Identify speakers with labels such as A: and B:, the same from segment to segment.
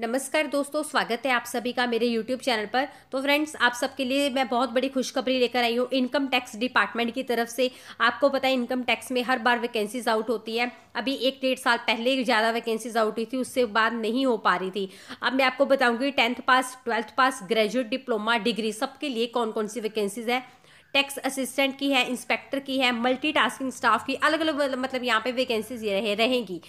A: नमस्कार दोस्तों स्वागत है आप सभी का मेरे YouTube चैनल पर तो फ्रेंड्स आप सबके लिए मैं बहुत बड़ी खुशखबरी लेकर आई हूँ इनकम टैक्स डिपार्टमेंट की तरफ से आपको पता है इनकम टैक्स में हर बार वैकेंसीज आउट होती है अभी एक डेढ़ साल पहले ज़्यादा वैकेंसीज आउट हुई थी उससे बाद नहीं हो पा रही थी अब मैं आपको बताऊँगी tenth pass twelfth pass graduate diploma degree सबके लिए कौन कौन सी वैकेंसीज है टैक्स असिस्टेंट की है इंस्पेक्टर की है मल्टीटास्किंग स्टाफ की अलग अलग मतलब, मतलब यहाँ पे वैकेंसीज रहे रहेंगी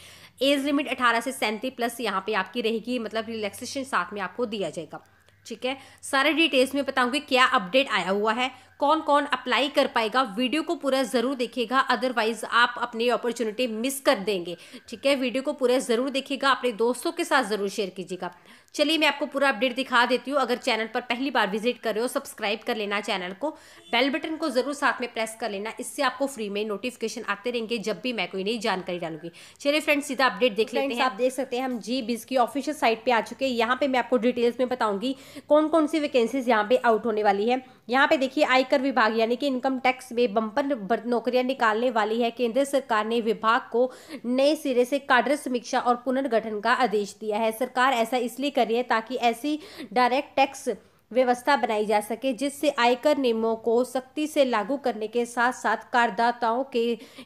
A: एज लिमिट अठारह से सैंतीस प्लस यहाँ पे आपकी रहेगी मतलब रिलैक्सेशन साथ में आपको दिया जाएगा ठीक है सारे डिटेल्स में बताऊंगी क्या अपडेट आया हुआ है कौन कौन अप्लाई कर पाएगा वीडियो को पूरा ज़रूर देखिएगा अदरवाइज़ आप अपनी अपॉर्चुनिटी मिस कर देंगे ठीक है वीडियो को पूरा ज़रूर देखिएगा अपने दोस्तों के साथ ज़रूर शेयर कीजिएगा चलिए मैं आपको पूरा अपडेट दिखा देती हूँ अगर चैनल पर पहली बार विजिट कर रहे हो सब्सक्राइब कर लेना चैनल को बेल बटन को ज़रूर साथ में प्रेस कर लेना इससे आपको फ्री में नोटिफिकेशन आते रहेंगे जब भी मैं कोई नई जानकारी डालूंगी चलिए फ्रेंड्स सीधा अपडेट देख लेते हैं आप देख सकते हैं हम जी बिज की ऑफिशियल साइट पर आ चुके हैं यहाँ पर मैं आपको डिटेल्स में बताऊँगी कौन कौन सी वैकेंसीज यहाँ पर आउट होने वाली है यहाँ पे देखिए आयकर विभाग यानी कि इनकम टैक्स में बम्पर नौकरियां निकालने वाली है केंद्र सरकार ने विभाग को नए सिरे से काडर समीक्षा और पुनर्गठन का आदेश दिया है सरकार ऐसा इसलिए कर रही है ताकि ऐसी डायरेक्ट टैक्स व्यवस्था बनाई जा सके जिससे आयकर नियमों को सख्ती से लागू करने के साथ साथ करदाताओं के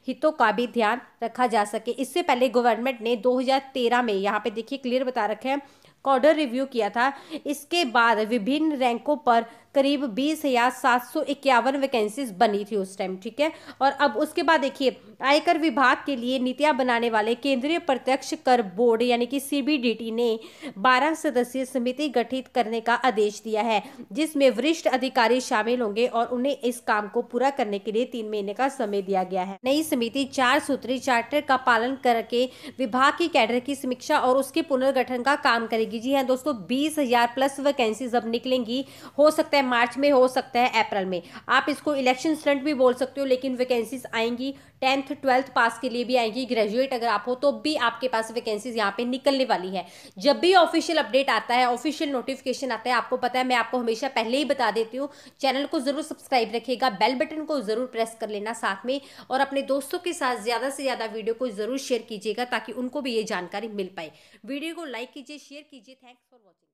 A: हितों का भी ध्यान रखा जा सके इससे पहले गवर्नमेंट ने 2013 में यहाँ पे देखिए क्लियर बता रखे हैं कॉर्डर रिव्यू किया था इसके बाद विभिन्न रैंकों पर करीब बीस हजार सात सौ इक्यावन वैकेंसीज बनी थी उस टाइम ठीक है और अब उसके बाद देखिए आयकर विभाग के लिए नीतियां बनाने वाले केंद्रीय प्रत्यक्ष कर बोर्ड यानी कि सीबीडीटी ने 12 सदस्यीय समिति गठित करने का आदेश दिया है जिसमें वरिष्ठ अधिकारी शामिल होंगे और उन्हें इस काम को पूरा करने के लिए तीन महीने का समय दिया गया है नई समिति चार सूत्री चार्टर का पालन करके विभाग की कैडर की समीक्षा और उसके पुनर्गठन का काम करेगी जी हाँ दोस्तों बीस हजार प्लस वैकेंसीज अब निकलेंगी हो सकता है है मार्च में हो सकता है अप्रैल में आप इसको इलेक्शन स्टंट भी बोल सकते हो लेकिन वैकेंसीज आएंगी टेंथ ट्वेल्थ पास के लिए भी आएंगी ग्रेजुएट अगर आप हो तो भी आपके पास वैकेंसीज यहाँ पे निकलने वाली है जब भी ऑफिशियल अपडेट आता है ऑफिशियल नोटिफिकेशन आता है आपको पता है मैं आपको हमेशा पहले ही बता देती हूँ चैनल को ज़रूर सब्सक्राइब रखिएगा बेल बटन को ज़रूर प्रेस कर लेना साथ में और अपने दोस्तों के साथ ज़्यादा से ज़्यादा वीडियो को ज़रूर शेयर कीजिएगा ताकि उनको भी ये जानकारी मिल पाए वीडियो को लाइक कीजिए शेयर कीजिए थैंक्स फॉर वॉचिंग